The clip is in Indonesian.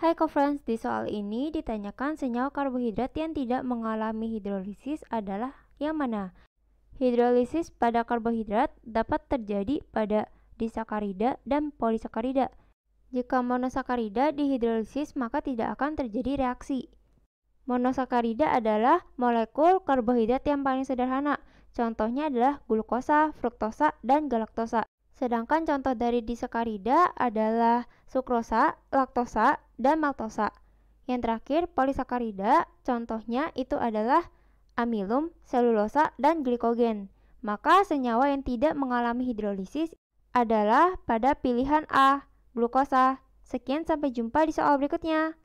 Hai covalence di soal ini ditanyakan senyawa karbohidrat yang tidak mengalami hidrolisis adalah yang mana? Hidrolisis pada karbohidrat dapat terjadi pada disakarida dan polisakarida. Jika monosakarida dihidrolisis maka tidak akan terjadi reaksi. Monosakarida adalah molekul karbohidrat yang paling sederhana. Contohnya adalah glukosa, fruktosa, dan galaktosa. Sedangkan contoh dari disakarida adalah sukrosa, laktosa, dan maltosa. Yang terakhir, polisakarida, contohnya itu adalah amilum, selulosa, dan glikogen. Maka senyawa yang tidak mengalami hidrolisis adalah pada pilihan A, glukosa. Sekian sampai jumpa di soal berikutnya.